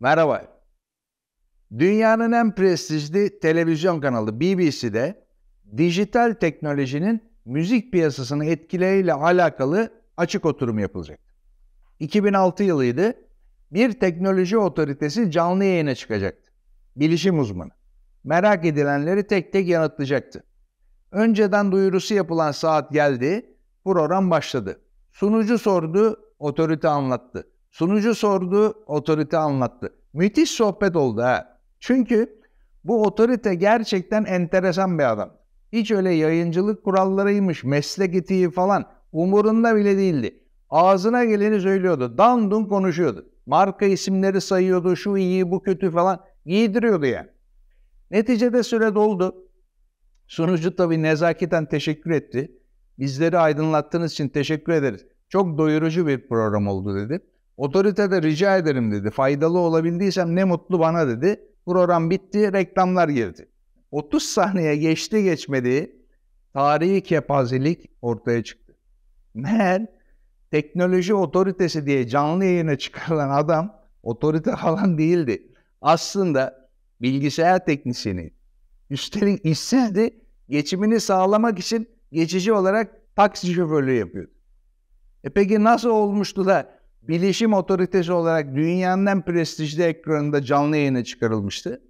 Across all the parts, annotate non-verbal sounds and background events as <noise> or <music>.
Merhaba. Dünyanın en prestijli televizyon kanalı BBC'de dijital teknolojinin müzik piyasasını etkileyle alakalı açık oturum yapılacak. 2006 yılıydı. Bir teknoloji otoritesi canlı yayına çıkacaktı. Bilişim uzmanı. Merak edilenleri tek tek yanıtlayacaktı. Önceden duyurusu yapılan saat geldi, program başladı. Sunucu sordu, otorite anlattı. Sunucu sordu, otorite anlattı. Müthiş sohbet oldu ha. Çünkü bu otorite gerçekten enteresan bir adam. Hiç öyle yayıncılık kurallarıymış, meslek etiği falan umurunda bile değildi. Ağzına geleni söylüyordu. Dandun konuşuyordu. Marka isimleri sayıyordu. Şu iyi, bu kötü falan. Giydiriyordu yani. Neticede süre doldu. Sunucu tabii nezaketen teşekkür etti. Bizleri aydınlattığınız için teşekkür ederiz. Çok doyurucu bir program oldu dedi. Otorite de rica ederim dedi. Faydalı olabildiysem ne mutlu bana dedi. Program bitti, reklamlar girdi. 30 saniye geçti geçmedi tarihi kepazelik ortaya çıktı. Meğer teknoloji otoritesi diye canlı yayına çıkarılan adam otorite falan değildi. Aslında bilgisayar teknisyeni. Üstelik işsizdi, geçimini sağlamak için geçici olarak taksi şoförlüğü yapıyordu. E peki nasıl olmuştu da bilişim otoritesi olarak dünyanın en prestijli ekranında canlı yayına çıkarılmıştı.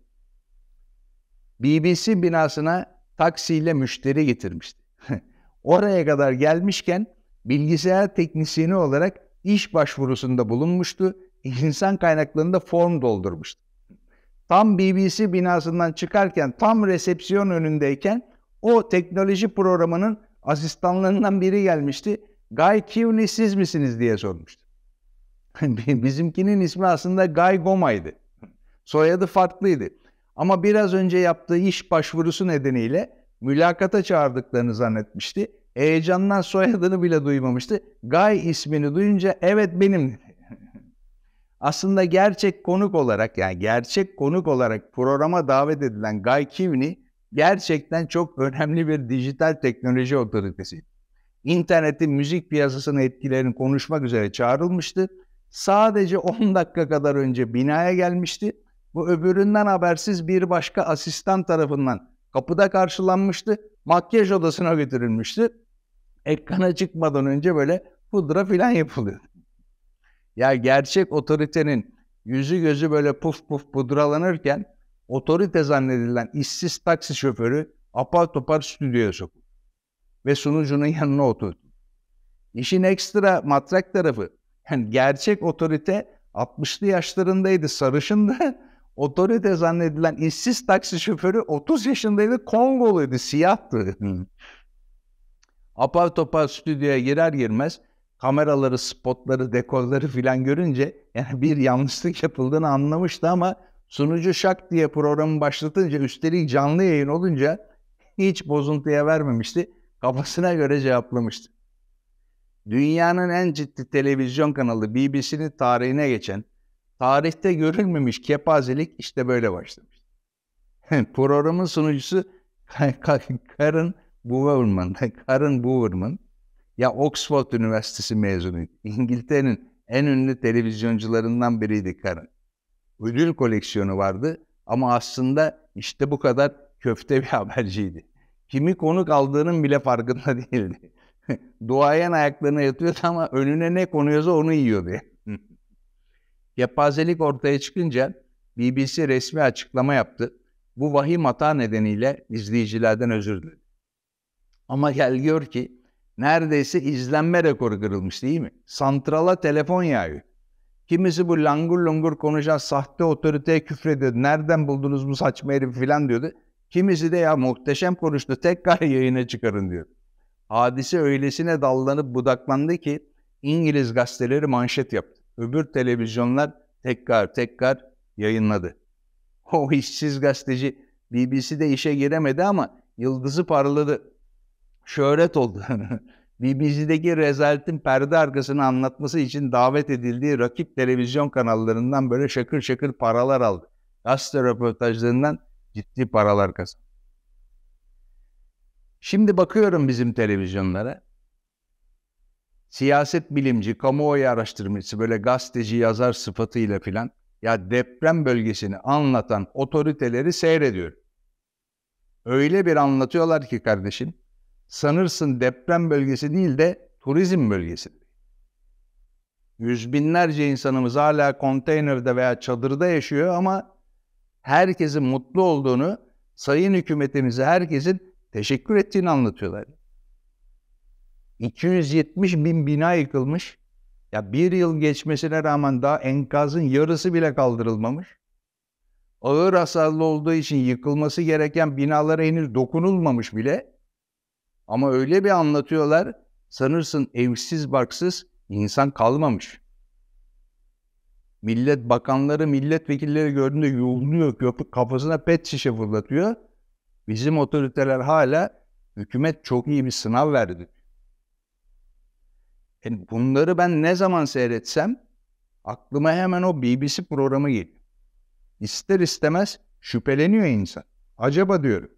BBC binasına taksiyle müşteri getirmişti. <laughs> Oraya kadar gelmişken bilgisayar teknisyeni olarak iş başvurusunda bulunmuştu. İnsan kaynaklarında form doldurmuştu. Tam BBC binasından çıkarken, tam resepsiyon önündeyken o teknoloji programının asistanlarından biri gelmişti. Guy Kivni siz misiniz diye sormuştu. <laughs> Bizimkinin ismi aslında Guy Goma'ydı. Soyadı farklıydı. Ama biraz önce yaptığı iş başvurusu nedeniyle mülakata çağırdıklarını zannetmişti. Heyecandan soyadını bile duymamıştı. Guy ismini duyunca evet benim <laughs> Aslında gerçek konuk olarak yani gerçek konuk olarak programa davet edilen Guy Kivni gerçekten çok önemli bir dijital teknoloji otoritesi. İnternetin müzik piyasasının etkilerini konuşmak üzere çağrılmıştı sadece 10 dakika kadar önce binaya gelmişti. Bu öbüründen habersiz bir başka asistan tarafından kapıda karşılanmıştı. Makyaj odasına götürülmüştü. Ekrana çıkmadan önce böyle pudra filan yapılıyor. Ya gerçek otoritenin yüzü gözü böyle puf puf pudralanırken otorite zannedilen işsiz taksi şoförü apar topar stüdyoya sokuldu ve sunucunun yanına oturdu. İşin ekstra matrak tarafı yani gerçek otorite 60'lı yaşlarındaydı sarışındı. <laughs> Otorite zannedilen işsiz taksi şoförü 30 yaşındaydı Kongoluydu siyahtı. Apar topar stüdyoya girer girmez kameraları, spotları, dekorları filan görünce yani bir yanlışlık yapıldığını anlamıştı ama sunucu şak diye programı başlatınca üstelik canlı yayın olunca hiç bozuntuya vermemişti. Kafasına göre cevaplamıştı dünyanın en ciddi televizyon kanalı BBC'nin tarihine geçen tarihte görülmemiş kepazelik işte böyle başlamış. <laughs> Programın sunucusu Karen Bowerman, <laughs> Karen Bowerman ya Oxford Üniversitesi mezunu. İngiltere'nin en ünlü televizyoncularından biriydi Karen. Ödül koleksiyonu vardı ama aslında işte bu kadar köfte bir <laughs> haberciydi. Kimi konuk aldığının bile farkında değildi. <laughs> duayen ayaklarına yatıyordu ama önüne ne konuyorsa onu yiyordu. Yapazelik <laughs> ortaya çıkınca BBC resmi açıklama yaptı. Bu vahim hata nedeniyle izleyicilerden özür diledi. Ama gel gör ki neredeyse izlenme rekoru kırılmış değil mi? Santrala telefon yağıyor. Kimisi bu langur langur konuşan sahte otoriteye küfrediyordu. Nereden buldunuz bu saçma herif filan diyordu. Kimisi de ya muhteşem konuştu tekrar <laughs> yayına çıkarın diyordu. Hadise öylesine dallanıp budaklandı ki İngiliz gazeteleri manşet yaptı. Öbür televizyonlar tekrar tekrar yayınladı. O işsiz gazeteci BBC'de işe giremedi ama yıldızı parladı. Şöhret oldu. <laughs> BBC'deki rezaletin perde arkasını anlatması için davet edildiği rakip televizyon kanallarından böyle şakır şakır paralar aldı. Gazete röportajlarından ciddi paralar kazandı. Şimdi bakıyorum bizim televizyonlara. Siyaset bilimci, kamuoyu araştırmacısı, böyle gazeteci, yazar sıfatıyla filan ya deprem bölgesini anlatan otoriteleri seyrediyorum. Öyle bir anlatıyorlar ki kardeşim, sanırsın deprem bölgesi değil de turizm bölgesi. Yüz binlerce insanımız hala konteynerde veya çadırda yaşıyor ama herkesin mutlu olduğunu, sayın hükümetimizi herkesin teşekkür ettiğini anlatıyorlar. 270 bin bina yıkılmış. Ya bir yıl geçmesine rağmen daha enkazın yarısı bile kaldırılmamış. Ağır hasarlı olduğu için yıkılması gereken binalara henüz dokunulmamış bile. Ama öyle bir anlatıyorlar, sanırsın evsiz barksız insan kalmamış. Millet bakanları, milletvekilleri gördüğünde yoruluyor, kafasına pet şişe fırlatıyor. Bizim otoriteler hala hükümet çok iyi bir sınav verdi. Yani e, bunları ben ne zaman seyretsem aklıma hemen o BBC programı geliyor. İster istemez şüpheleniyor insan. Acaba diyorum.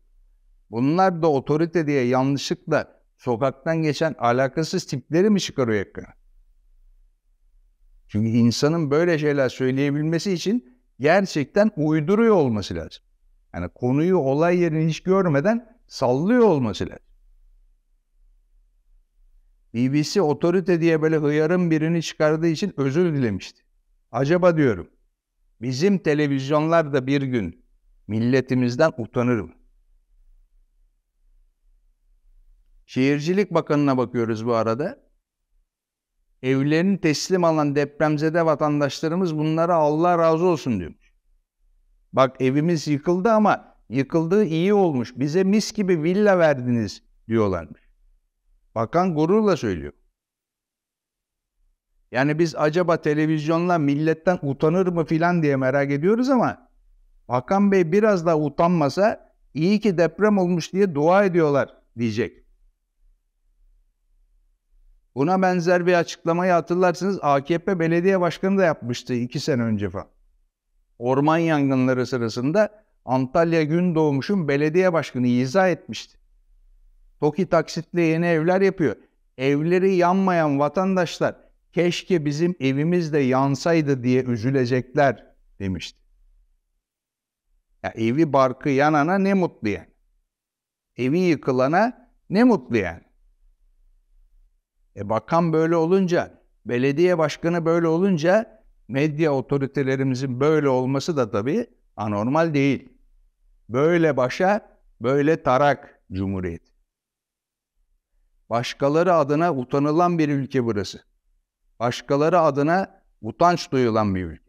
Bunlar da otorite diye yanlışlıkla sokaktan geçen alakasız tipleri mi çıkarıyor ekrana? Çünkü insanın böyle şeyler söyleyebilmesi için gerçekten uyduruyor olması lazım. Yani konuyu olay yerini hiç görmeden sallıyor olması lazım. BBC otorite diye böyle hıyarın birini çıkardığı için özür dilemişti. Acaba diyorum bizim televizyonlar da bir gün milletimizden utanır mı? Şehircilik Bakanı'na bakıyoruz bu arada. Evlerini teslim alan depremzede vatandaşlarımız bunlara Allah razı olsun diyormuş. Bak evimiz yıkıldı ama yıkıldığı iyi olmuş. Bize mis gibi villa verdiniz diyorlarmış. Bakan gururla söylüyor. Yani biz acaba televizyonla milletten utanır mı filan diye merak ediyoruz ama Bakan Bey biraz daha utanmasa iyi ki deprem olmuş diye dua ediyorlar diyecek. Buna benzer bir açıklamayı hatırlarsınız AKP belediye başkanı da yapmıştı iki sene önce falan orman yangınları sırasında Antalya Gündoğmuş'un belediye başkanı izah etmişti. Toki taksitle yeni evler yapıyor. Evleri yanmayan vatandaşlar keşke bizim evimiz de yansaydı diye üzülecekler demişti. Ya evi barkı yanana ne mutlu yani. Evi yıkılana ne mutlu yani. E bakan böyle olunca, belediye başkanı böyle olunca medya otoritelerimizin böyle olması da tabii anormal değil. Böyle başa, böyle tarak cumhuriyet. Başkaları adına utanılan bir ülke burası. Başkaları adına utanç duyulan bir ülke.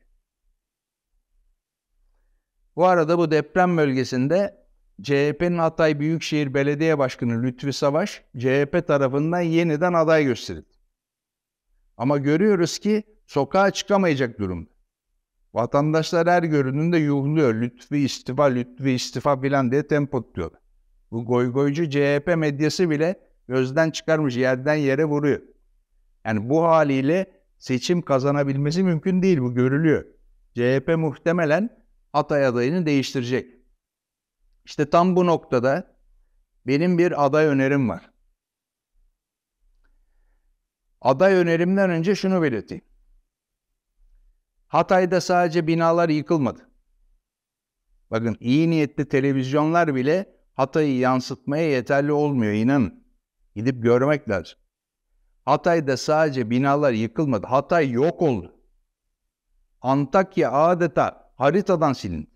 Bu arada bu deprem bölgesinde CHP'nin Hatay Büyükşehir Belediye Başkanı Lütfi Savaş, CHP tarafından yeniden aday gösterildi. Ama görüyoruz ki Sokağa çıkamayacak durumda. Vatandaşlar her görününde yuhluyor. Lütfi istifa, lütfi istifa filan diye tempo tutuyor. Bu goygoycu CHP medyası bile gözden çıkarmış, yerden yere vuruyor. Yani bu haliyle seçim kazanabilmesi mümkün değil, bu görülüyor. CHP muhtemelen Hatay adayını değiştirecek. İşte tam bu noktada benim bir aday önerim var. Aday önerimden önce şunu belirteyim. Hatay'da sadece binalar yıkılmadı. Bakın iyi niyetli televizyonlar bile Hatay'ı yansıtmaya yeterli olmuyor inanın. Gidip görmek lazım. Hatay'da sadece binalar yıkılmadı. Hatay yok oldu. Antakya adeta haritadan silindi.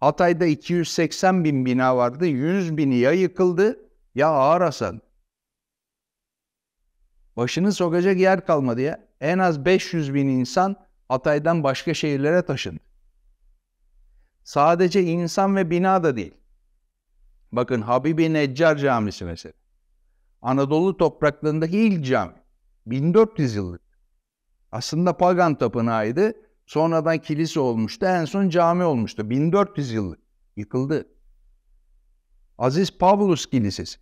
Hatay'da 280 bin bina vardı. 100 bini ya yıkıldı ya ağır hasar. Başını sokacak yer kalmadı ya en az 500 bin insan Hatay'dan başka şehirlere taşındı. Sadece insan ve bina da değil. Bakın Habibi Neccar Camisi mesela. Anadolu topraklarındaki ilk cami. 1400 yıllık. Aslında pagan tapınağıydı. Sonradan kilise olmuştu. En son cami olmuştu. 1400 yıllık. Yıkıldı. Aziz Pavlus Kilisesi.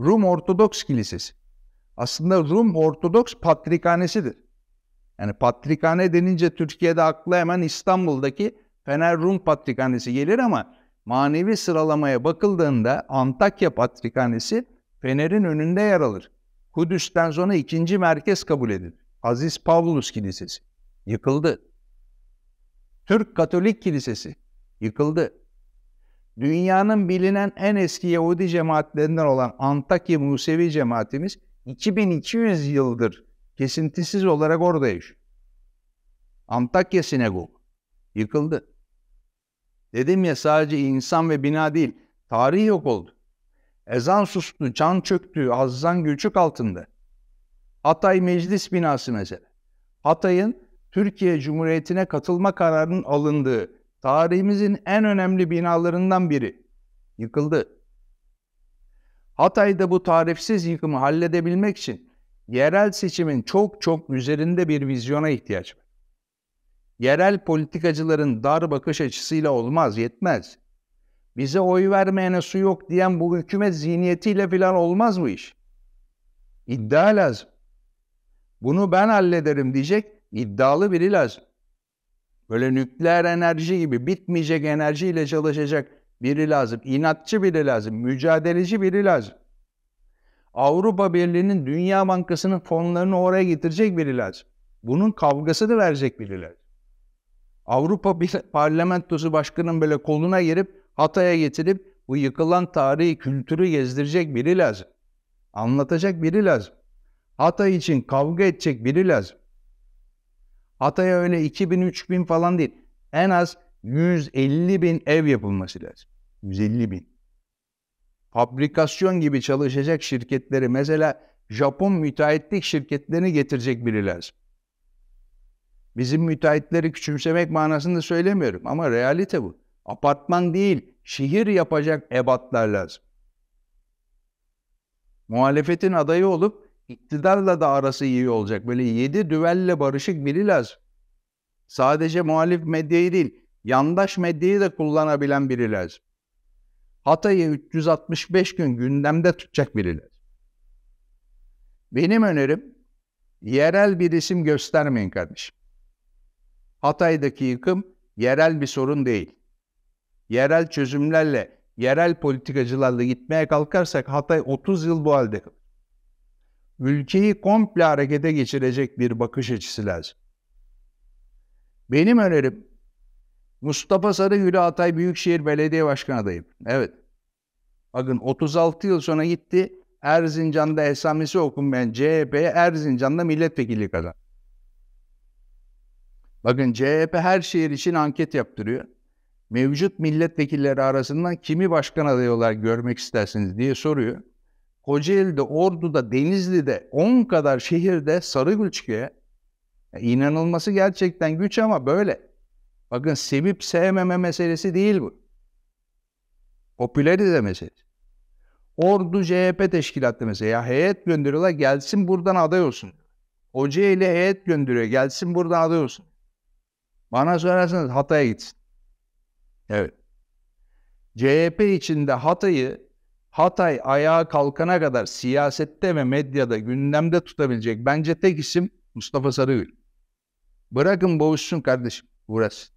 Rum Ortodoks Kilisesi aslında Rum Ortodoks Patrikhanesidir. Yani Patrikhane denince Türkiye'de akla hemen İstanbul'daki Fener Rum Patrikhanesi gelir ama manevi sıralamaya bakıldığında Antakya Patrikhanesi Fener'in önünde yer alır. Kudüs'ten sonra ikinci merkez kabul edilir. Aziz Pavlus Kilisesi yıkıldı. Türk Katolik Kilisesi yıkıldı. Dünyanın bilinen en eski Yahudi cemaatlerinden olan Antakya Musevi cemaatimiz 2200 yıldır kesintisiz olarak orada yaşıyor. Antakya Sinagogu yıkıldı. Dedim ya sadece insan ve bina değil, tarih yok oldu. Ezan sustu, can çöktü, azzan göçük altında. Hatay Meclis Binası mesela. Hatay'ın Türkiye Cumhuriyeti'ne katılma kararının alındığı tarihimizin en önemli binalarından biri yıkıldı. Hatay'da bu tarifsiz yıkımı halledebilmek için yerel seçimin çok çok üzerinde bir vizyona ihtiyaç var. Yerel politikacıların dar bakış açısıyla olmaz, yetmez. Bize oy vermeyene su yok diyen bu hükümet zihniyetiyle falan olmaz bu iş. İddia lazım. Bunu ben hallederim diyecek iddialı biri lazım. Böyle nükleer enerji gibi bitmeyecek enerjiyle çalışacak biri lazım, inatçı biri lazım, mücadeleci biri lazım. Avrupa Birliği'nin Dünya Bankası'nın fonlarını oraya getirecek biri lazım. Bunun kavgasını verecek biri lazım. Avrupa Parlamentosu Başkanı'nın böyle koluna girip Hatay'a getirip bu yıkılan tarihi kültürü gezdirecek biri lazım. Anlatacak biri lazım. Hatay için kavga edecek biri lazım. Hatay'a öyle 2000-3000 falan değil. En az 150 bin ev yapılması lazım. 150 bin. Fabrikasyon gibi çalışacak şirketleri mesela Japon müteahhitlik şirketlerini getirecek biri lazım. Bizim müteahhitleri küçümsemek manasında söylemiyorum ama realite bu. Apartman değil, şehir yapacak ebatlar lazım. Muhalefetin adayı olup iktidarla da arası iyi olacak. Böyle yedi düvelle barışık biri lazım. Sadece muhalif medyayı değil, yandaş medyayı da kullanabilen biri lazım. Hatay'ı 365 gün gündemde tutacak biriler. Benim önerim yerel bir isim göstermeyin kardeşim. Hatay'daki yıkım yerel bir sorun değil. Yerel çözümlerle, yerel politikacılarla gitmeye kalkarsak Hatay 30 yıl bu halde kalır. Ülkeyi komple harekete geçirecek bir bakış açısı lazım. Benim önerim Mustafa Sarıgül'ü Hatay Büyükşehir Belediye Başkanı adayım. Evet. Bakın 36 yıl sonra gitti Erzincan'da esamesi okunmayan CHP'ye Erzincan'da milletvekili kazan. Bakın CHP her şehir için anket yaptırıyor. Mevcut milletvekilleri arasından kimi başkan adayı olarak görmek istersiniz diye soruyor. Kocaeli'de, Ordu'da, Denizli'de 10 kadar şehirde Sarıgül çıkıyor. Yani inanılması gerçekten güç ama böyle. Bakın sevip sevmeme meselesi değil bu. Popüler de mesele. Ordu CHP teşkilatı mesela. Ya heyet gönderiyorlar gelsin buradan aday olsun. Hoca ile heyet gönderiyor gelsin buradan aday olsun. Bana sorarsanız Hatay'a gitsin. Evet. CHP içinde Hatay'ı Hatay ayağa kalkana kadar siyasette ve medyada gündemde tutabilecek bence tek isim Mustafa Sarıgül. Bırakın boğuşsun kardeşim burası.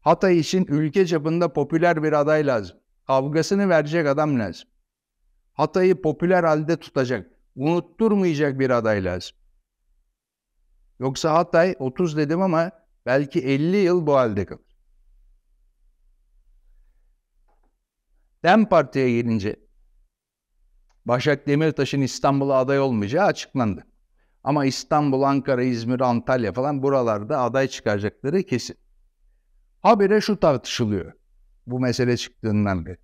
Hatay için ülke çapında popüler bir aday lazım. Kavgasını verecek adam lazım. Hatay'ı popüler halde tutacak, unutturmayacak bir aday lazım. Yoksa Hatay 30 dedim ama belki 50 yıl bu halde kalır. DEM Parti'ye gelince Başak Demirtaş'ın İstanbul'a aday olmayacağı açıklandı. Ama İstanbul, Ankara, İzmir, Antalya falan buralarda aday çıkaracakları kesin. Habire şu tartışılıyor bu mesele çıktığından beri.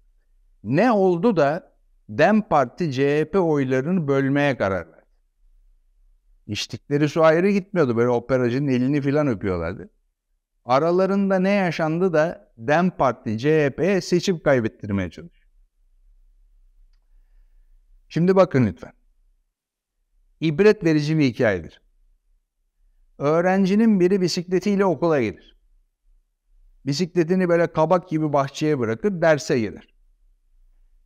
Ne oldu da DEM Parti CHP oylarını bölmeye karar verdi. İçtikleri su ayrı gitmiyordu. Böyle operacının elini filan öpüyorlardı. Aralarında ne yaşandı da DEM Parti CHP'ye seçim kaybettirmeye çalışıyor. Şimdi bakın lütfen. İbret verici bir hikayedir. Öğrencinin biri bisikletiyle okula gelir. Bisikletini böyle kabak gibi bahçeye bırakır derse gelir.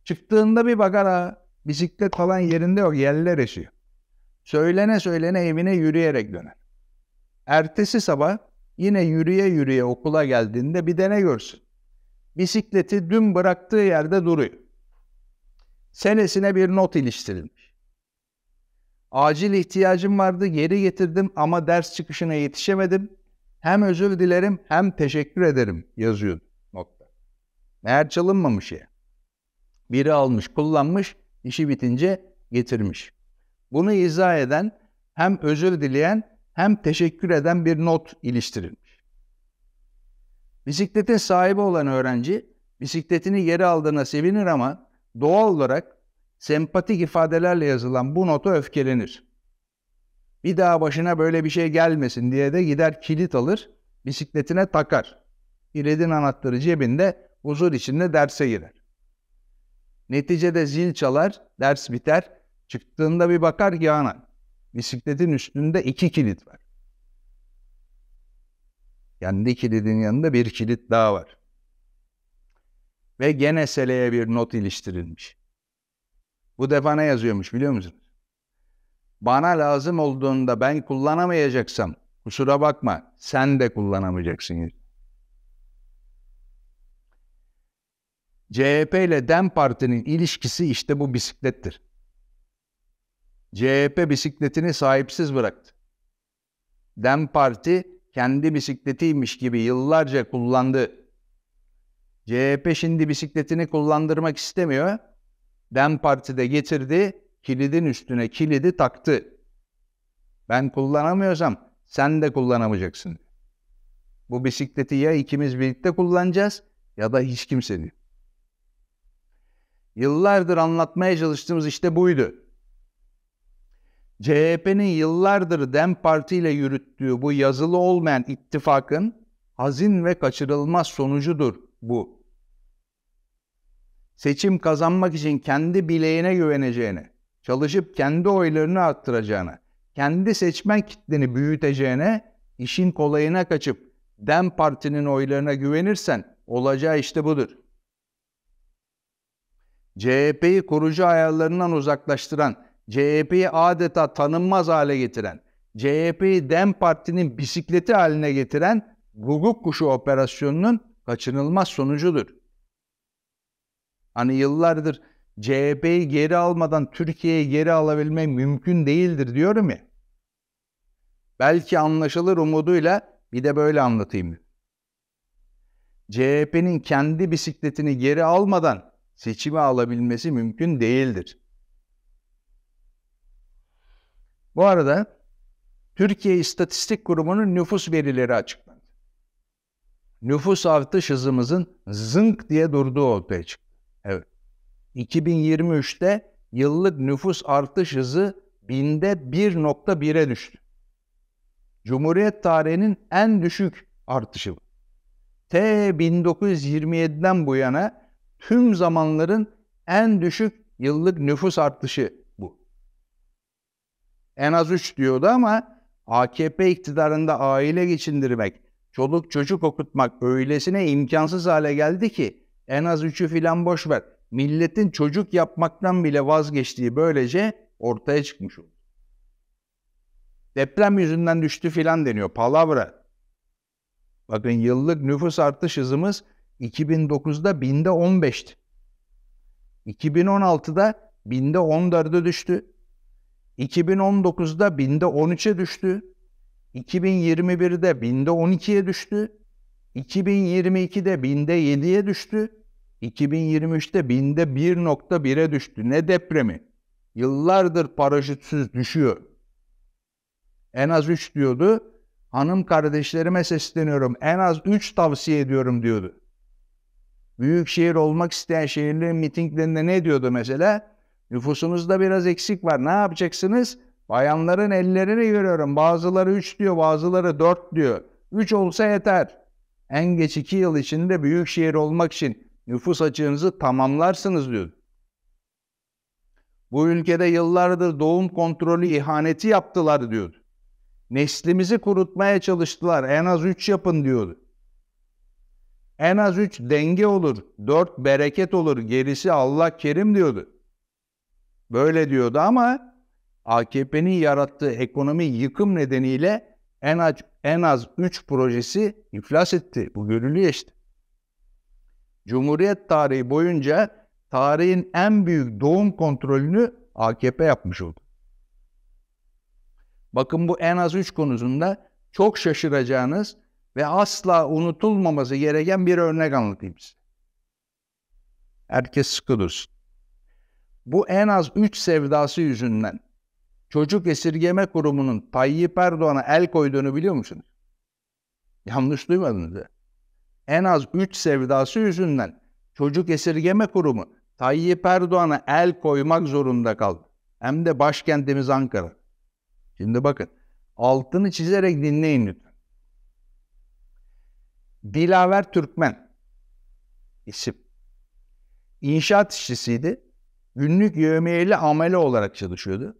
Çıktığında bir bakar ha bisiklet falan yerinde yok yerler eşiyor. Söylene söylene evine yürüyerek döner. Ertesi sabah yine yürüye yürüye okula geldiğinde bir dene görsün. Bisikleti dün bıraktığı yerde duruyor. Senesine bir not iliştirilmiş. Acil ihtiyacım vardı geri getirdim ama ders çıkışına yetişemedim. Hem özür dilerim hem teşekkür ederim yazıyordu nokta. Meğer çalınmamış ya. Biri almış, kullanmış, işi bitince getirmiş. Bunu izah eden hem özür dileyen hem teşekkür eden bir not iliştirilmiş. Bisikletin sahibi olan öğrenci bisikletini geri aldığına sevinir ama doğal olarak sempatik ifadelerle yazılan bu nota öfkelenir. Bir daha başına böyle bir şey gelmesin diye de gider kilit alır, bisikletine takar. Kilidin anahtarı cebinde huzur içinde derse girer. Neticede zil çalar, ders biter. Çıktığında bir bakar ki ana, bisikletin üstünde iki kilit var. Kendi kilidin yanında bir kilit daha var. Ve gene seleye bir not iliştirilmiş. Bu defa ne yazıyormuş biliyor musun? Bana lazım olduğunda ben kullanamayacaksam kusura bakma sen de kullanamayacaksın. CHP ile DEM Parti'nin ilişkisi işte bu bisiklettir. CHP bisikletini sahipsiz bıraktı. DEM Parti kendi bisikletiymiş gibi yıllarca kullandı. CHP şimdi bisikletini kullandırmak istemiyor. DEM Parti de getirdi kilidin üstüne kilidi taktı. Ben kullanamıyorsam sen de kullanamayacaksın. Bu bisikleti ya ikimiz birlikte kullanacağız ya da hiç kimse değil. Yıllardır anlatmaya çalıştığımız işte buydu. CHP'nin yıllardır DEM Parti ile yürüttüğü bu yazılı olmayan ittifakın hazin ve kaçırılmaz sonucudur bu. Seçim kazanmak için kendi bileğine güveneceğini, çalışıp kendi oylarını arttıracağına, kendi seçmen kitleni büyüteceğine, işin kolayına kaçıp DEM Parti'nin oylarına güvenirsen olacağı işte budur. CHP'yi kurucu ayarlarından uzaklaştıran, CHP'yi adeta tanınmaz hale getiren, CHP'yi DEM Parti'nin bisikleti haline getiren guguk kuşu operasyonunun kaçınılmaz sonucudur. Hani yıllardır CHP'yi geri almadan Türkiye'yi geri alabilme mümkün değildir diyor mu? Belki anlaşılır umuduyla bir de böyle anlatayım. CHP'nin kendi bisikletini geri almadan seçimi alabilmesi mümkün değildir. Bu arada Türkiye İstatistik Kurumu'nun nüfus verileri açıklandı. Nüfus artış hızımızın zınk diye durduğu ortaya çıktı. Evet. 2023'te yıllık nüfus artış hızı binde 1.1'e düştü. Cumhuriyet tarihinin en düşük artışı. T 1927'den bu yana tüm zamanların en düşük yıllık nüfus artışı bu. En az 3 diyordu ama AKP iktidarında aile geçindirmek, çoluk çocuk okutmak öylesine imkansız hale geldi ki en az 3'ü filan boş ver milletin çocuk yapmaktan bile vazgeçtiği böylece ortaya çıkmış oldu. Deprem yüzünden düştü filan deniyor. Palavra. Bakın yıllık nüfus artış hızımız 2009'da binde 15'ti. 2016'da binde 14'e düştü. 2019'da binde 13'e düştü. 2021'de binde 12'ye düştü. 2022'de binde 7'ye düştü. 2023'te binde 1.1'e düştü. Ne depremi? Yıllardır paraşütsüz düşüyor. En az 3 diyordu. Hanım kardeşlerime sesleniyorum. En az 3 tavsiye ediyorum diyordu. Büyük şehir olmak isteyen şehirlerin mitinglerinde ne diyordu mesela? Nüfusunuzda biraz eksik var. Ne yapacaksınız? Bayanların ellerini görüyorum. Bazıları 3 diyor, bazıları 4 diyor. 3 olsa yeter. En geç 2 yıl içinde büyük şehir olmak için nüfus açığınızı tamamlarsınız diyor. Bu ülkede yıllardır doğum kontrolü ihaneti yaptılar diyor. Neslimizi kurutmaya çalıştılar. En az üç yapın diyordu. En az üç denge olur, dört bereket olur, gerisi Allah kerim diyordu. Böyle diyordu ama AKP'nin yarattığı ekonomi yıkım nedeniyle en az en az 3 projesi iflas etti. Bu görülüyor işte. Cumhuriyet tarihi boyunca tarihin en büyük doğum kontrolünü AKP yapmış oldu. Bakın bu en az üç konusunda çok şaşıracağınız ve asla unutulmaması gereken bir örnek anlatayım size. Herkes sıkı dursun. Bu en az üç sevdası yüzünden Çocuk Esirgeme Kurumu'nun Tayyip Erdoğan'a el koyduğunu biliyor musunuz? Yanlış duymadınız. Ya en az 3 sevdası yüzünden Çocuk Esirgeme Kurumu Tayyip Erdoğan'a el koymak zorunda kaldı. Hem de başkentimiz Ankara. Şimdi bakın altını çizerek dinleyin lütfen. Dilaver Türkmen isim. İnşaat işçisiydi. Günlük yövmiyeli amele olarak çalışıyordu.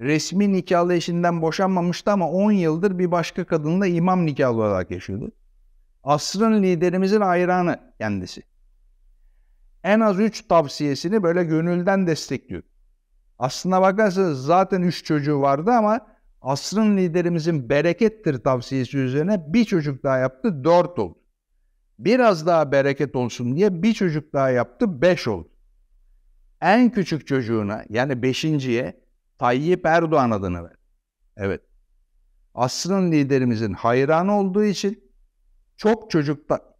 Resmi nikahlı eşinden boşanmamıştı ama 10 yıldır bir başka kadınla imam nikahlı olarak yaşıyordu. Asrın liderimizin hayranı kendisi. En az üç tavsiyesini böyle gönülden destekliyor. Aslına bakarsanız zaten üç çocuğu vardı ama asrın liderimizin berekettir tavsiyesi üzerine bir çocuk daha yaptı dört oldu. Biraz daha bereket olsun diye bir çocuk daha yaptı beş oldu. En küçük çocuğuna yani beşinciye Tayyip Erdoğan adını ver. Evet. Asrın liderimizin hayranı olduğu için çok çocuk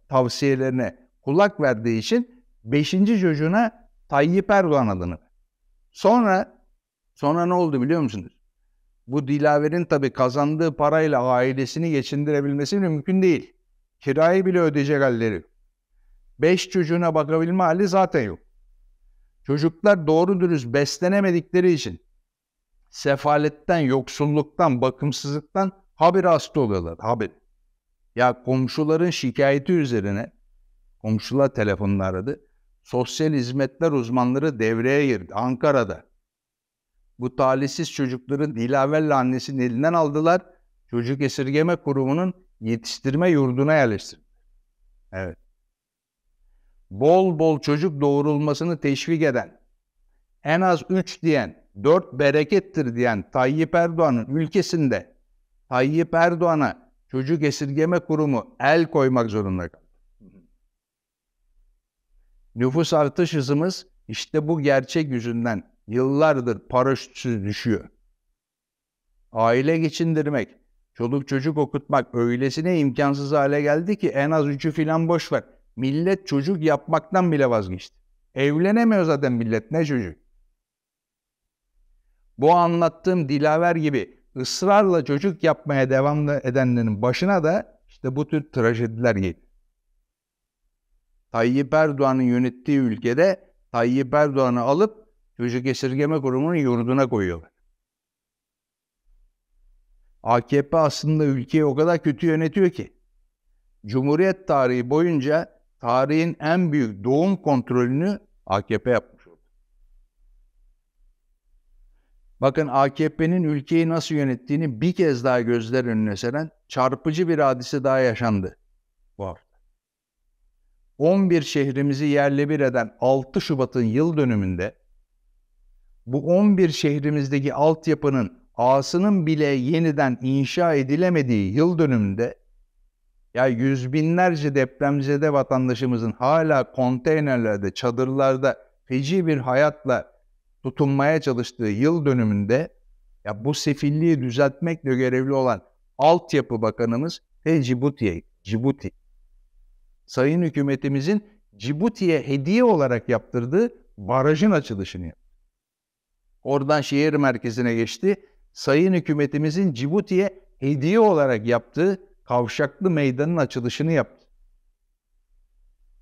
tavsiyelerine kulak verdiği için 5. çocuğuna Tayyip Erdoğan adını. Sonra sonra ne oldu biliyor musunuz? Bu Dilaver'in tabii kazandığı parayla ailesini geçindirebilmesi mümkün değil. Kirayı bile ödeyecek halleri. Beş çocuğuna bakabilme hali zaten yok. Çocuklar doğru dürüst beslenemedikleri için sefaletten, yoksulluktan, bakımsızlıktan haberi hasta oluyorlar. Haberi. Ya komşuların şikayeti üzerine komşular telefonla aradı. Sosyal hizmetler uzmanları devreye girdi Ankara'da. Bu talihsiz çocukların Dilaver'le annesinin elinden aldılar. Çocuk Esirgeme Kurumu'nun yetiştirme yurduna yerleştirdi. Evet. Bol bol çocuk doğurulmasını teşvik eden, en az 3 diyen, 4 berekettir diyen Tayyip Erdoğan'ın ülkesinde Tayyip Erdoğan'a Çocuk Esirgeme Kurumu el koymak zorunda kaldı. Nüfus artış hızımız işte bu gerçek yüzünden yıllardır paraşütsüz düşüyor. Aile geçindirmek, çoluk çocuk okutmak öylesine imkansız hale geldi ki en az üçü filan boş ver. Millet çocuk yapmaktan bile vazgeçti. Evlenemiyor zaten millet ne çocuk. Bu anlattığım dilaver gibi ısrarla çocuk yapmaya devam edenlerin başına da işte bu tür trajediler geliyor. Tayyip Erdoğan'ın yönettiği ülkede Tayyip Erdoğan'ı alıp çocuk esirgeme kurumunun yurduna koyuyorlar. AKP aslında ülkeyi o kadar kötü yönetiyor ki. Cumhuriyet tarihi boyunca tarihin en büyük doğum kontrolünü AKP yapmış. Bakın AKP'nin ülkeyi nasıl yönettiğini bir kez daha gözler önüne seren çarpıcı bir hadise daha yaşandı bu hafta. 11 şehrimizi yerle bir eden 6 Şubat'ın yıl dönümünde bu 11 şehrimizdeki altyapının ağasının bile yeniden inşa edilemediği yıl dönümünde ya yüz binlerce depremzede vatandaşımızın hala konteynerlerde, çadırlarda feci bir hayatla tutunmaya çalıştığı yıl dönümünde ya bu sefilliği düzeltmekle görevli olan Altyapı Bakanımız ve Cibuti'ye, Cibuti. Sayın hükümetimizin Cibuti'ye hediye olarak yaptırdığı barajın açılışını yaptı. Oradan şehir merkezine geçti. Sayın hükümetimizin Cibuti'ye hediye olarak yaptığı kavşaklı meydanın açılışını yaptı.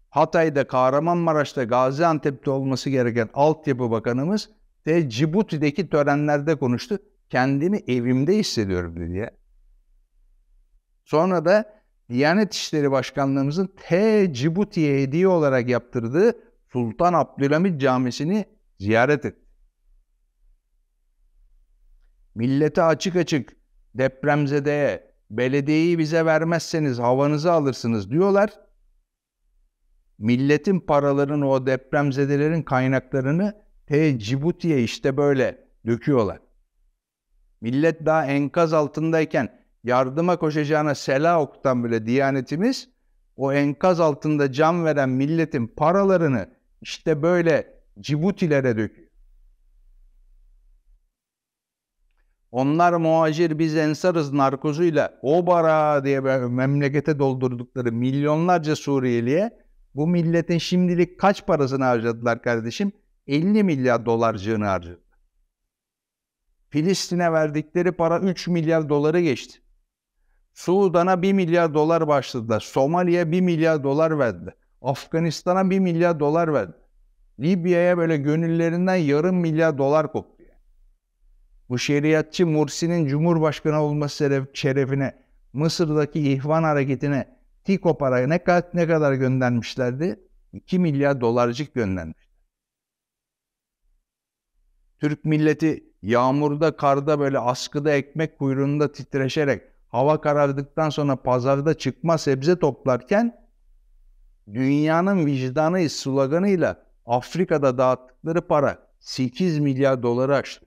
Hatay'da, Kahramanmaraş'ta, Gaziantep'te olması gereken Altyapı Bakanımız de Cibuti'deki törenlerde konuştu. Kendimi evimde hissediyorum dedi ya. Sonra da Diyanet İşleri Başkanlığımızın T. Cibuti'ye hediye olarak yaptırdığı Sultan Abdülhamit Camisi'ni ziyaret etti. Millete açık açık depremzede belediyeyi bize vermezseniz havanızı alırsınız diyorlar milletin paralarını o depremzedelerin kaynaklarını te Cibuti'ye işte böyle döküyorlar. Millet daha enkaz altındayken yardıma koşacağına Selaok'tan bile Diyanetimiz o enkaz altında can veren milletin paralarını işte böyle Cibutilere döküyor. Onlar muhacir biz ensarız narkozuyla o bara diye memlekete doldurdukları milyonlarca Suriyeli'ye bu milletin şimdilik kaç parasını harcadılar kardeşim? 50 milyar dolarcığını harcadı. Filistin'e verdikleri para 3 milyar doları geçti. Sudan'a 1 milyar dolar başladılar. Somali'ye 1 milyar dolar verdi. Afganistan'a 1 milyar dolar verdi. Libya'ya böyle gönüllerinden yarım milyar dolar koptu. Bu şeriatçı Mursi'nin cumhurbaşkanı olması şerefine, Mısır'daki ihvan hareketine, Tiko para ne, ne kadar göndermişlerdi? 2 milyar dolarcık göndermiş. Türk milleti yağmurda, karda böyle askıda ekmek kuyruğunda titreşerek hava karardıktan sonra pazarda çıkma sebze toplarken dünyanın vicdanı sloganıyla Afrika'da dağıttıkları para 8 milyar doları aştı.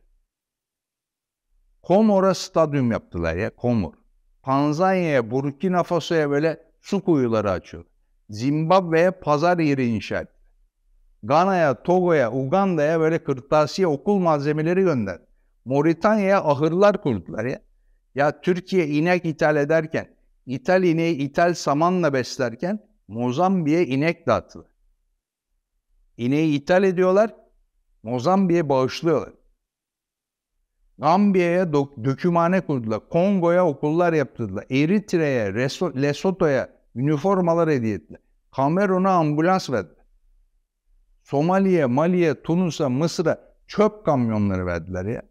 Komor'a stadyum yaptılar ya Komor. Tanzanya'ya, Burkina Faso'ya böyle su kuyuları açıyor. Zimbabwe'ye pazar yeri inşa etti. Gana'ya, Togo'ya, Uganda'ya böyle kırtasiye okul malzemeleri gönder. Moritanya'ya ahırlar kurdular ya. Ya Türkiye inek ithal ederken, ithal ineği ithal samanla beslerken Mozambik'e inek dağıttılar. İneği ithal ediyorlar, Mozambik'e bağışlıyorlar. Gambiya'ya dökümhane kurdular. Kongo'ya okullar yaptırdılar. Eritre'ye, Lesoto'ya üniformalar hediye ettiler. Kamerun'a ambulans verdiler. Somali'ye, Mali'ye, Tunus'a, Mısır'a çöp kamyonları verdiler ya.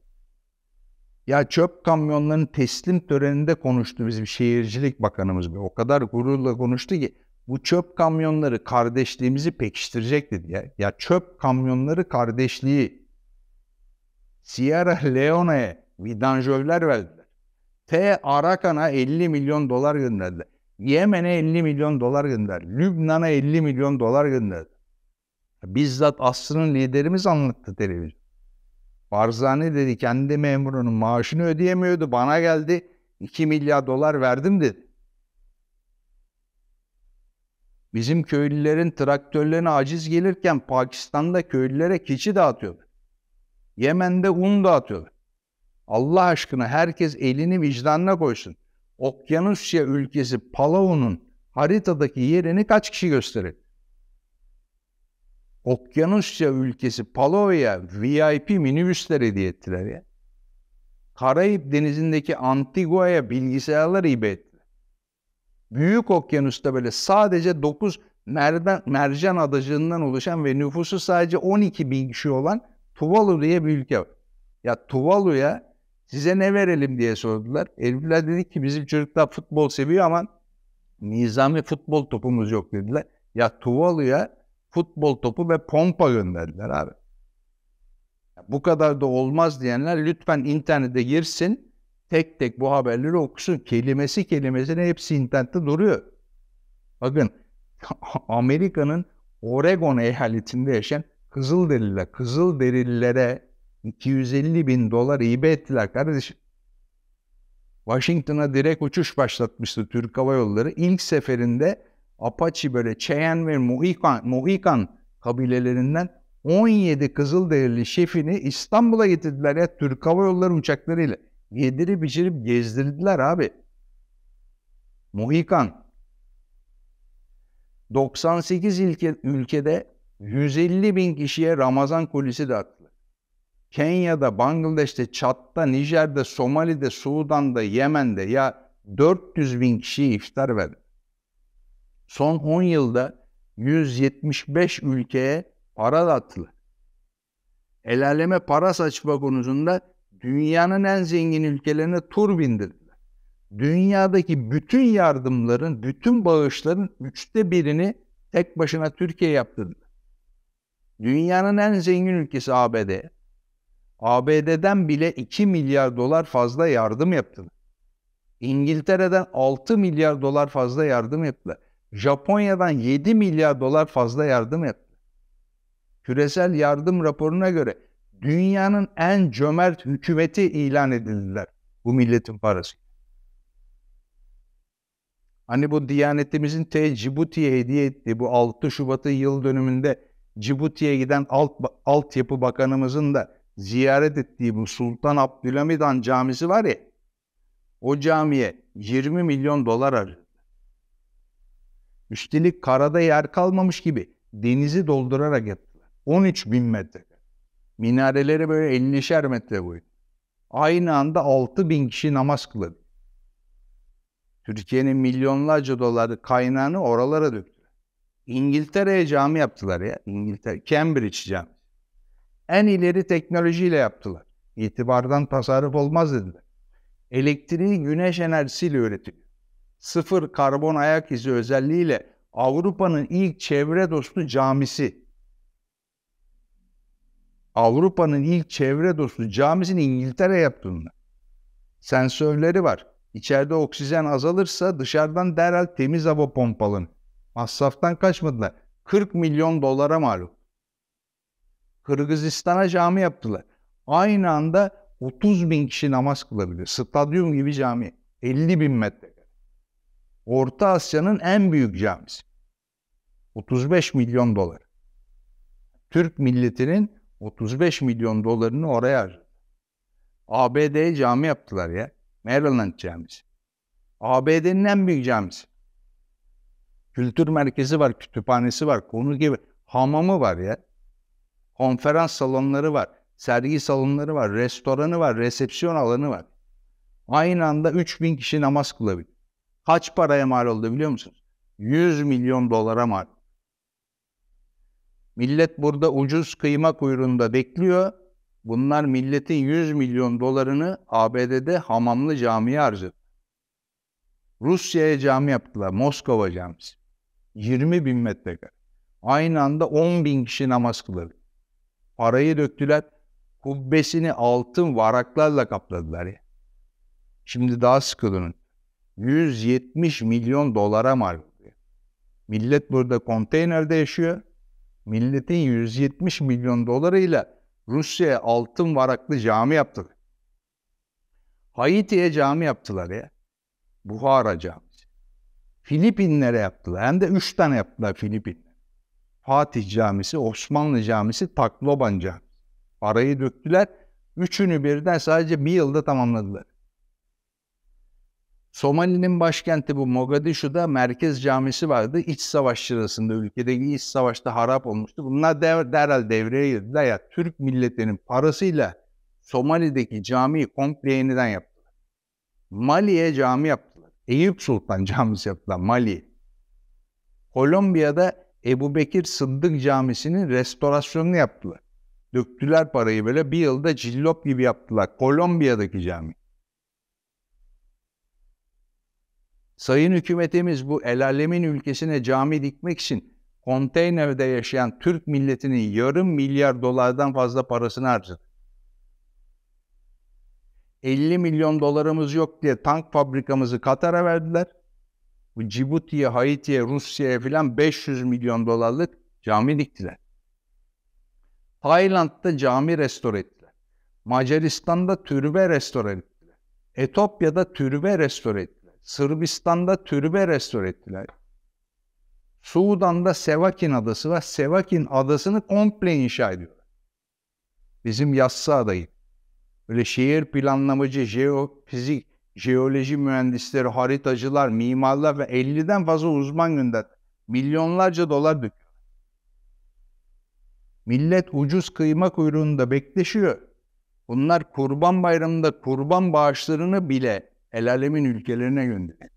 Ya çöp kamyonlarının teslim töreninde konuştu bizim şehircilik bakanımız. Be. O kadar gururla konuştu ki bu çöp kamyonları kardeşliğimizi pekiştirecek dedi ya. Ya çöp kamyonları kardeşliği Sierra Leone'ye vidanjörler verdiler. T. Arakan'a 50 milyon dolar gönderdi. Yemen'e 50 milyon dolar gönderdi, Lübnan'a 50 milyon dolar gönderdi. Bizzat Asrın liderimiz anlattı televizyon. Barzani dedi kendi memurunun maaşını ödeyemiyordu. Bana geldi 2 milyar dolar verdim dedi. Bizim köylülerin traktörlerine aciz gelirken Pakistan'da köylülere keçi dağıtıyordu. Yemen'de un dağıtıyor. Allah aşkına herkes elini vicdanına koysun. Okyanusya ülkesi Palau'nun haritadaki yerini kaç kişi gösterir? Okyanusya ülkesi Palau'ya VIP minibüsler hediye ettiler ya. Karayip denizindeki Antigua'ya bilgisayarlar hibe ettiler. Büyük okyanusta böyle sadece 9 merdan, mercan adacığından oluşan ve nüfusu sadece 12 bin kişi olan Tuvalu diye bir ülke var. Ya Tuvalu'ya size ne verelim diye sordular. Herifler dedi ki bizim çocuklar futbol seviyor ama nizami futbol topumuz yok dediler. Ya Tuvalu'ya futbol topu ve pompa gönderdiler abi. Ya, bu kadar da olmaz diyenler lütfen internete girsin. Tek tek bu haberleri okusun. Kelimesi kelimesine hepsi internette duruyor. Bakın <laughs> Amerika'nın Oregon eyaletinde yaşayan Kızıl Kızıl Kızılderililere 250 bin dolar hibe ettiler kardeşim. Washington'a direkt uçuş başlatmıştı Türk Hava Yolları. İlk seferinde Apache böyle Cheyenne ve Mohican, Mohican kabilelerinden 17 Kızıl Kızılderili şefini İstanbul'a getirdiler ya Türk Hava Yolları uçaklarıyla. Yedirip biçirip gezdirdiler abi. Mohikan. 98 ilke, ülkede 150 bin kişiye Ramazan kulisi attı. Kenya'da, Bangladeş'te, Çat'ta, Nijer'de, Somali'de, Sudan'da, Yemen'de ya 400 bin kişiye iftar verdi. Son 10 yılda 175 ülkeye para dağıttılar. El aleme para saçma konusunda dünyanın en zengin ülkelerine tur bindirdiler. Dünyadaki bütün yardımların, bütün bağışların üçte birini tek başına Türkiye yaptırdı. Dünyanın en zengin ülkesi ABD. ABD'den bile 2 milyar dolar fazla yardım yaptı. İngiltere'den 6 milyar dolar fazla yardım yaptı. Japonya'dan 7 milyar dolar fazla yardım yaptı. Küresel yardım raporuna göre dünyanın en cömert hükümeti ilan edildiler bu milletin parası. Hani bu Diyanetimizin T. Cibuti'ye hediye ettiği bu 6 Şubat'ın yıl dönümünde Cibuti'ye giden alt, altyapı bakanımızın da ziyaret ettiği bu Sultan Abdülhamid Han camisi var ya o camiye 20 milyon dolar harcadı. Üstelik karada yer kalmamış gibi denizi doldurarak yaptılar. 13 bin metre. Minareleri böyle 50'şer metre boyut. Aynı anda 6 bin kişi namaz kıladı. Türkiye'nin milyonlarca doları kaynağını oralara döktü. İngiltere'ye cami yaptılar ya. İngiltere, Cambridge cami. En ileri teknolojiyle yaptılar. İtibardan tasarruf olmaz dediler. Elektriği güneş enerjisiyle üretiliyor. Sıfır karbon ayak izi özelliğiyle Avrupa'nın ilk çevre dostu camisi. Avrupa'nın ilk çevre dostu camisini İngiltere yaptığında. Sensörleri var. İçeride oksijen azalırsa dışarıdan derhal temiz hava pompalanıyor. Masraftan kaçmadılar. 40 milyon dolara mal Kırgızistan'a cami yaptılar. Aynı anda 30 bin kişi namaz kılabilir. Stadyum gibi cami. 50 bin metrekare. Orta Asya'nın en büyük camisi. 35 milyon dolar. Türk milletinin 35 milyon dolarını oraya harcadı. ABD cami yaptılar ya. Maryland camisi. ABD'nin en büyük camisi. Kültür merkezi var, kütüphanesi var, konu gibi. Hamamı var ya. Konferans salonları var. Sergi salonları var. Restoranı var. Resepsiyon alanı var. Aynı anda 3000 kişi namaz kılabilir. Kaç paraya mal oldu biliyor musunuz? 100 milyon dolara mal. Millet burada ucuz kıyma kuyruğunda bekliyor. Bunlar milletin 100 milyon dolarını ABD'de hamamlı camiye harcadı. Rusya'ya cami yaptılar, Moskova camisi. 20 bin metrekare. Aynı anda 10 bin kişi namaz kıladı. Parayı döktüler. Kubbesini altın varaklarla kapladılar ya. Şimdi daha sıkılının. 170 milyon dolara mal oluyor. Millet burada konteynerde yaşıyor. Milletin 170 milyon dolarıyla Rusya'ya altın varaklı cami yaptılar. Haiti'ye cami yaptılar ya. Buhara cami. Filipinlere yaptılar. Hem de üç tane yaptılar Filipinler. Fatih Camisi, Osmanlı Camisi, Takloban Camisi. Parayı döktüler. Üçünü birden sadece bir yılda tamamladılar. Somali'nin başkenti bu Mogadishu'da merkez camisi vardı. İç savaş sırasında ülkedeki iç savaşta harap olmuştu. Bunlar dev, derhal devreye girdiler. Ya Türk milletinin parasıyla Somali'deki camiyi komple yeniden yaptılar. Mali'ye cami yaptı. Eyüp Sultan Camisi yapılan Mali. Kolombiya'da Ebu Bekir Sıddık Camisi'nin restorasyonunu yaptılar. Döktüler parayı böyle bir yılda cillop gibi yaptılar. Kolombiya'daki cami. Sayın hükümetimiz bu el alemin ülkesine cami dikmek için konteynerde yaşayan Türk milletinin yarım milyar dolardan fazla parasını harcadı. 50 milyon dolarımız yok diye tank fabrikamızı Katar'a verdiler. Bu Cibuti'ye, Haiti'ye, Rusya'ya filan 500 milyon dolarlık cami diktiler. Tayland'da cami restore ettiler. Macaristan'da türbe restore ettiler. Etopya'da türbe restore ettiler. Sırbistan'da türbe restore ettiler. Sudan'da Sevakin adası var. Sevakin adasını komple inşa ediyorlar. Bizim Yassı adayı. Böyle şehir planlamacı, jeofizik, jeoloji mühendisleri, haritacılar, mimarlar ve 50'den fazla uzman gönder. Milyonlarca dolar döküyor. Millet ucuz kıyma kuyruğunda bekleşiyor. Bunlar kurban bayramında kurban bağışlarını bile el alemin ülkelerine gönderiyor.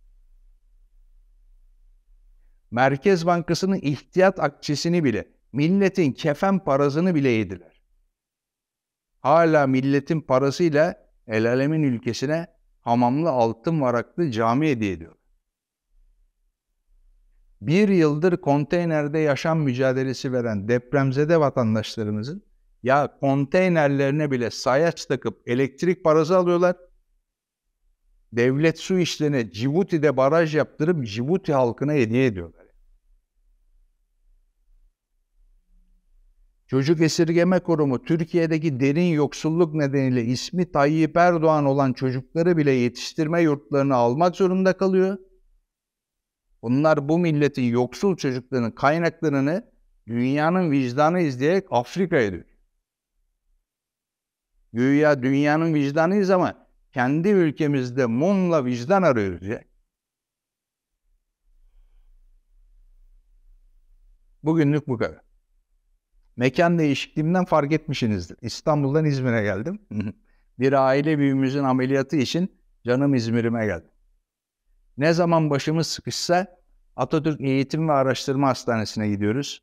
Merkez Bankası'nın ihtiyat akçesini bile, milletin kefen parasını bile yediler hala milletin parasıyla el alemin ülkesine hamamlı altın varaklı cami hediye ediyor. Bir yıldır konteynerde yaşam mücadelesi veren depremzede vatandaşlarımızın ya konteynerlerine bile sayaç takıp elektrik parası alıyorlar. Devlet su işlerine Cibuti'de baraj yaptırıp Cibuti halkına hediye ediyorlar. Çocuk Esirgeme Kurumu Türkiye'deki derin yoksulluk nedeniyle ismi Tayyip Erdoğan olan çocukları bile yetiştirme yurtlarını almak zorunda kalıyor. Bunlar bu milletin yoksul çocuklarının kaynaklarını dünyanın vicdanı izleyerek Afrika'ya döküyor. Güya dünyanın vicdanıyız ama kendi ülkemizde mumla vicdan arıyoruz ya. Bugünlük bu kadar mekan değişikliğimden fark etmişsinizdir. İstanbul'dan İzmir'e geldim. bir aile büyüğümüzün ameliyatı için canım İzmir'ime geldi. Ne zaman başımız sıkışsa Atatürk Eğitim ve Araştırma Hastanesi'ne gidiyoruz.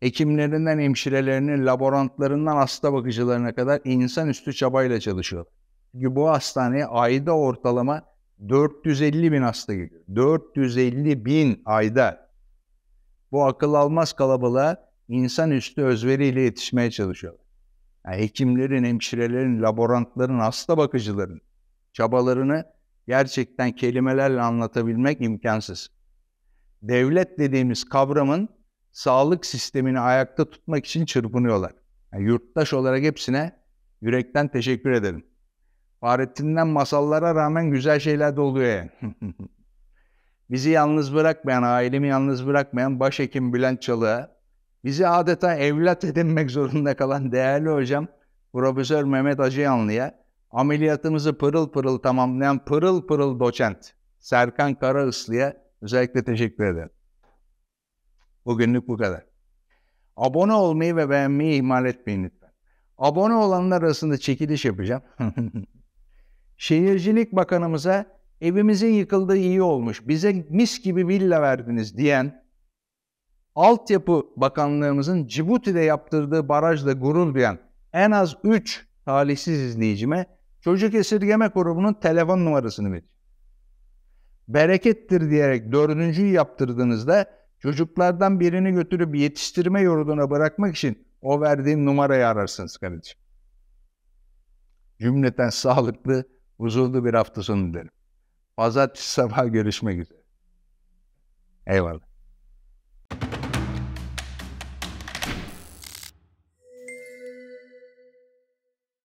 Hekimlerinden hemşirelerini, laborantlarından hasta bakıcılarına kadar insanüstü çabayla çalışıyor. Çünkü bu hastaneye ayda ortalama 450 bin hasta geliyor. 450 bin ayda. Bu akıl almaz kalabalığa insanüstü özveriyle yetişmeye çalışıyorlar. Yani hekimlerin, hemşirelerin, laborantların, hasta bakıcıların çabalarını gerçekten kelimelerle anlatabilmek imkansız. Devlet dediğimiz kavramın sağlık sistemini ayakta tutmak için çırpınıyorlar. Yani yurttaş olarak hepsine yürekten teşekkür ederim. Fahrettin'den masallara rağmen güzel şeyler de oluyor yani. <laughs> Bizi yalnız bırakmayan, ailemi yalnız bırakmayan başhekim Bülent Çalık'a Bizi adeta evlat edinmek zorunda kalan değerli hocam Profesör Mehmet Acıyanlı'ya ameliyatımızı pırıl pırıl tamamlayan pırıl pırıl doçent Serkan Karaıslı'ya özellikle teşekkür ederim. Bugünlük bu kadar. Abone olmayı ve beğenmeyi ihmal etmeyin lütfen. Abone olanlar arasında çekiliş yapacağım. <laughs> Şehircilik Bakanımıza evimizin yıkıldığı iyi olmuş, bize mis gibi villa verdiniz diyen Altyapı Bakanlığımızın Cibuti'de yaptırdığı barajla gurur duyan en az 3 talihsiz izleyicime Çocuk Esirgeme Kurumu'nun telefon numarasını ver. Berekettir diyerek dördüncüyü yaptırdığınızda çocuklardan birini götürüp yetiştirme yurduna bırakmak için o verdiğim numarayı ararsınız kardeşim. Cümleten sağlıklı, huzurlu bir hafta sonu dilerim. Pazartesi sabah görüşmek üzere. Eyvallah.